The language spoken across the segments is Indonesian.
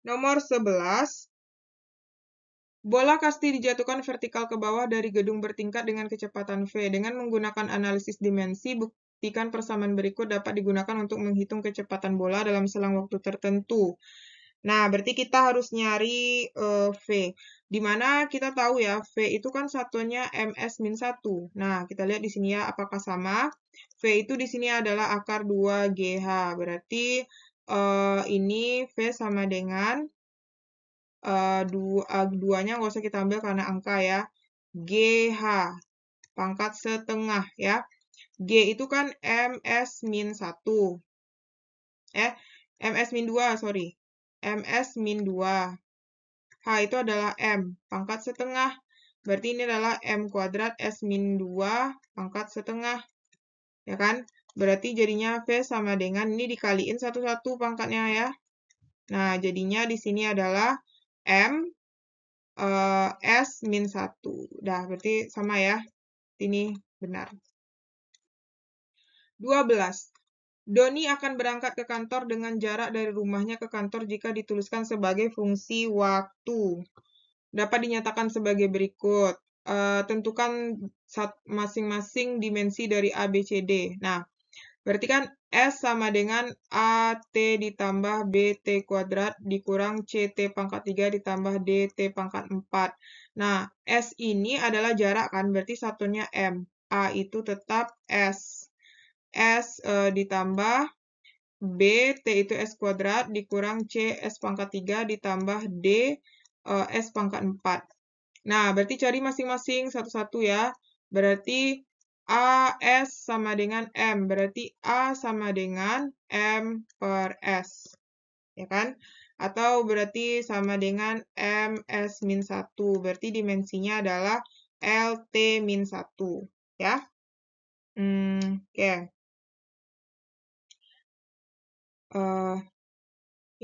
Nomor 11. Bola kasti dijatuhkan vertikal ke bawah dari gedung bertingkat dengan kecepatan V. Dengan menggunakan analisis dimensi, buktikan persamaan berikut dapat digunakan untuk menghitung kecepatan bola dalam selang waktu tertentu. Nah, berarti kita harus nyari uh, V. Dimana kita tahu ya, V itu kan satunya MS min 1. Nah, kita lihat di sini ya, apakah sama? V itu di sini adalah akar 2 GH. Berarti uh, ini V sama dengan uh, dua, uh, duanya nggak usah kita ambil karena angka ya. GH, pangkat setengah ya. G itu kan MS min 1. Eh, MS min 2, sorry. MS min 2. H itu adalah M, pangkat setengah. Berarti ini adalah M kuadrat S min 2, pangkat setengah. Ya kan? Berarti jadinya V sama dengan ini dikaliin satu-satu pangkatnya ya. Nah, jadinya di sini adalah M uh, S min 1. Dah, berarti sama ya. Ini benar. 12. Doni akan berangkat ke kantor dengan jarak dari rumahnya ke kantor jika dituliskan sebagai fungsi waktu. Dapat dinyatakan sebagai berikut. Uh, tentukan masing-masing dimensi dari ABCD. Nah, Berarti kan S sama dengan AT ditambah BT kuadrat dikurang CT pangkat 3 ditambah DT pangkat 4. Nah, S ini adalah jarak kan, berarti satunya M. A itu tetap S. S e, ditambah B, T itu S kuadrat dikurang C, S pangkat 3 ditambah D, e, S pangkat 4. Nah, berarti cari masing-masing satu-satu ya. Berarti AS sama dengan M. Berarti A sama dengan M per S. Ya kan? Atau berarti sama dengan MS min 1. Berarti dimensinya adalah LT min 1. Ya? Hmm, Oke. Okay. Uh, eh,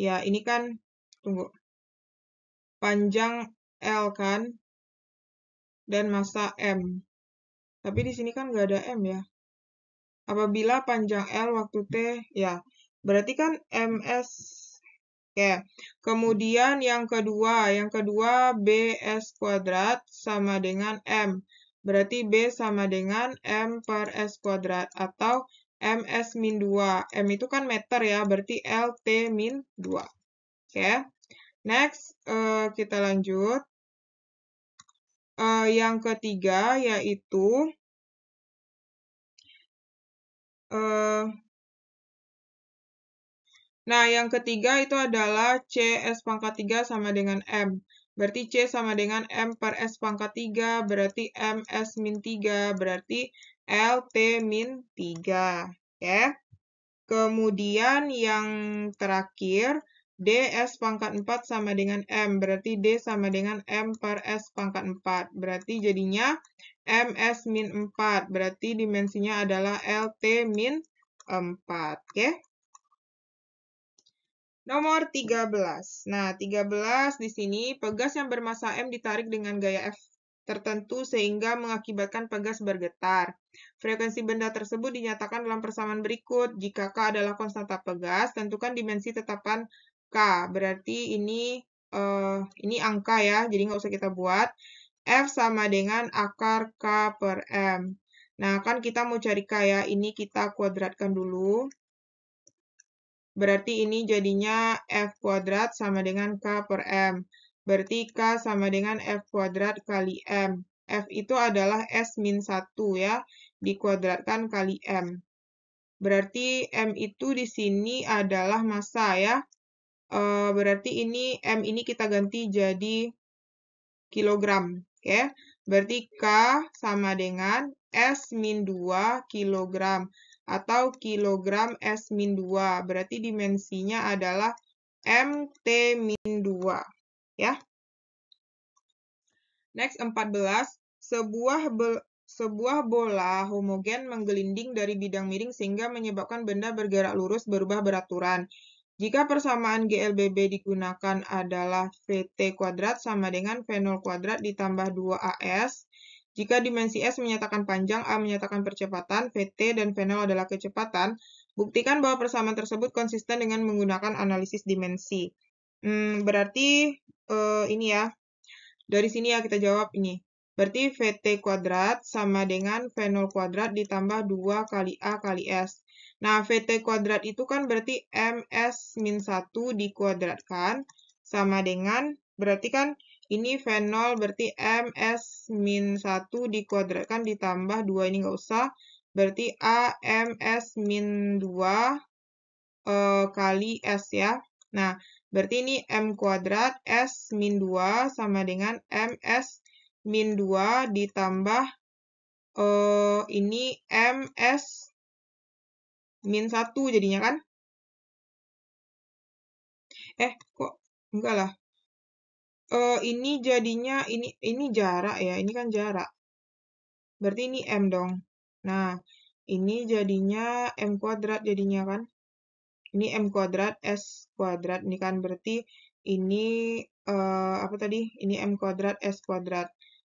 ya, ini kan, tunggu. Panjang L kan? Dan masa M. Tapi di sini kan nggak ada M ya. Apabila panjang L waktu T, ya. Berarti kan MS. Oke. Kemudian yang kedua. Yang kedua BS kuadrat sama dengan M. Berarti B sama dengan M per S kuadrat atau MS min 2. M itu kan meter ya, berarti LT min 2. Oke. Next, uh, kita lanjut. Uh, yang ketiga yaitu uh, Nah, yang ketiga itu adalah C S pangkat 3 sama dengan M. Berarti C sama dengan M per S pangkat 3, berarti M S min 3, berarti L T min 3. Okay. Ya. Kemudian yang terakhir, DS pangkat 4 sama dengan M, berarti D sama dengan M per S pangkat 4. Berarti jadinya MS min 4, berarti dimensinya adalah LT min 4. Oke. Okay? Nomor 13. Nah, 13 di sini pegas yang bermassa M ditarik dengan gaya F tertentu sehingga mengakibatkan pegas bergetar. Frekuensi benda tersebut dinyatakan dalam persamaan berikut. Jika K adalah konstanta pegas, tentukan dimensi tetapan K. Berarti ini uh, ini angka ya, jadi nggak usah kita buat. F sama dengan akar K per M. Nah, kan kita mau cari K ya, ini kita kuadratkan dulu. Berarti ini jadinya F kuadrat sama dengan K per M. Berarti K sama dengan F kuadrat kali M. F itu adalah S min 1 ya, dikuadratkan kali M. Berarti M itu di sini adalah massa ya. Uh, berarti ini M ini kita ganti jadi kilogram. Ya. Berarti K sama dengan S min 2 kilogram atau kilogram S min 2. Berarti dimensinya adalah MT min 2. Ya. Next, 14. Sebuah sebuah bola homogen menggelinding dari bidang miring sehingga menyebabkan benda bergerak lurus berubah beraturan. Jika persamaan GLBB digunakan adalah VT kuadrat sama dengan V0 kuadrat ditambah 2AS, jika dimensi S menyatakan panjang, A menyatakan percepatan, VT dan V0 adalah kecepatan, buktikan bahwa persamaan tersebut konsisten dengan menggunakan analisis dimensi. Hmm, berarti uh, ini ya, dari sini ya kita jawab ini. Berarti VT kuadrat sama dengan V0 kuadrat ditambah 2 kali A kali S. Nah, VT kuadrat itu kan berarti MS min 1 dikuadratkan sama dengan, berarti kan ini V0 berarti MS min 1 dikuadratkan ditambah 2 ini nggak usah. Berarti A MS min 2 e, eh, kali S ya. Nah, berarti ini M kuadrat S min 2 sama dengan MS min 2 ditambah uh, ini MS min 1 jadinya kan? Eh, kok enggak lah. Uh, ini jadinya ini ini jarak ya, ini kan jarak. Berarti ini M dong. Nah, ini jadinya M kuadrat jadinya kan? Ini M kuadrat, S kuadrat. Ini kan berarti ini uh, apa tadi? Ini M kuadrat, S kuadrat.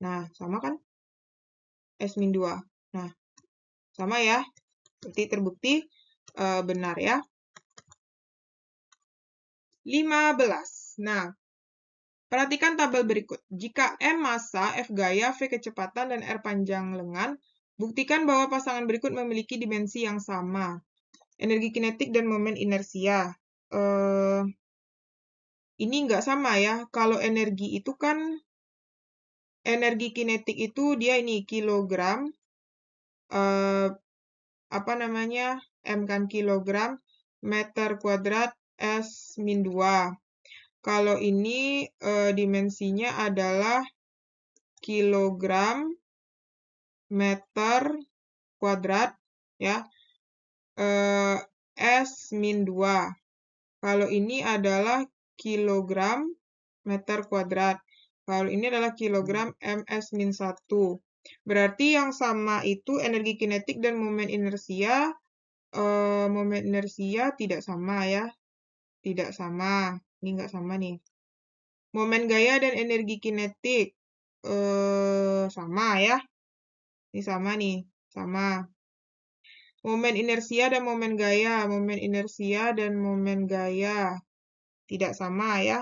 Nah, sama kan? S-2. Nah, sama ya. Berarti terbukti e, benar ya. 15. Nah, perhatikan tabel berikut. Jika M masa, F gaya, V kecepatan, dan R panjang lengan, buktikan bahwa pasangan berikut memiliki dimensi yang sama. Energi kinetik dan momen inersia. E, ini nggak sama ya. Kalau energi itu kan energi kinetik itu dia ini kilogram eh, apa namanya m kan kilogram meter kuadrat s min 2 kalau ini eh, dimensinya adalah kilogram meter kuadrat ya eh, s min 2 kalau ini adalah kilogram meter kuadrat kalau ini adalah kilogram ms min 1. Berarti yang sama itu energi kinetik dan momen inersia. E, momen inersia tidak sama ya. Tidak sama. Ini nggak sama nih. Momen gaya dan energi kinetik. E, sama ya. Ini sama nih. Sama. Momen inersia dan momen gaya. Momen inersia dan momen gaya. Tidak sama ya.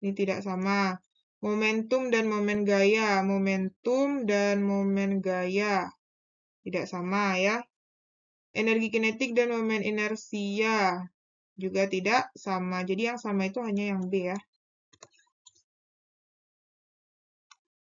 Ini tidak sama momentum dan momen gaya momentum dan momen gaya tidak sama ya energi kinetik dan momen inersia juga tidak sama jadi yang sama itu hanya yang B ya